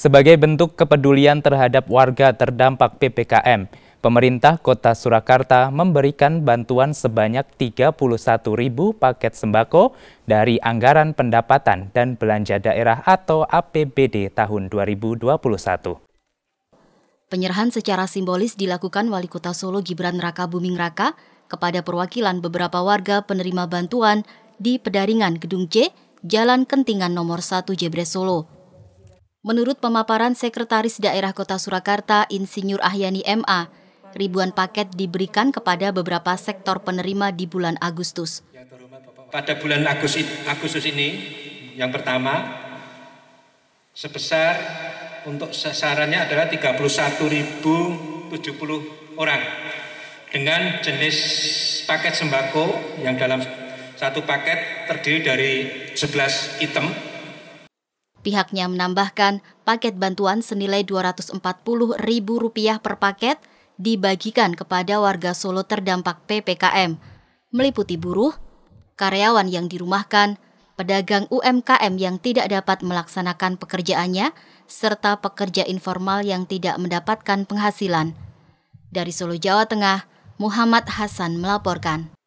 Sebagai bentuk kepedulian terhadap warga terdampak PPKM, pemerintah Kota Surakarta memberikan bantuan sebanyak 31.000 paket sembako dari Anggaran Pendapatan dan Belanja Daerah atau APBD tahun 2021. Penyerahan secara simbolis dilakukan Wali Kota Solo Gibran Raka Buming Raka kepada perwakilan beberapa warga penerima bantuan di Pedaringan Gedung C, Jalan Kentingan nomor 1 Jebre Solo. Menurut pemaparan Sekretaris Daerah Kota Surakarta, Insinyur Ahyani MA, ribuan paket diberikan kepada beberapa sektor penerima di bulan Agustus. Pada bulan Agustus ini, yang pertama, sebesar untuk sasarannya adalah 31.070 orang dengan jenis paket sembako yang dalam satu paket terdiri dari 11 item Pihaknya menambahkan paket bantuan senilai Rp240.000 per paket dibagikan kepada warga Solo terdampak PPKM, meliputi buruh, karyawan yang dirumahkan, pedagang UMKM yang tidak dapat melaksanakan pekerjaannya, serta pekerja informal yang tidak mendapatkan penghasilan. Dari Solo, Jawa Tengah, Muhammad Hasan melaporkan.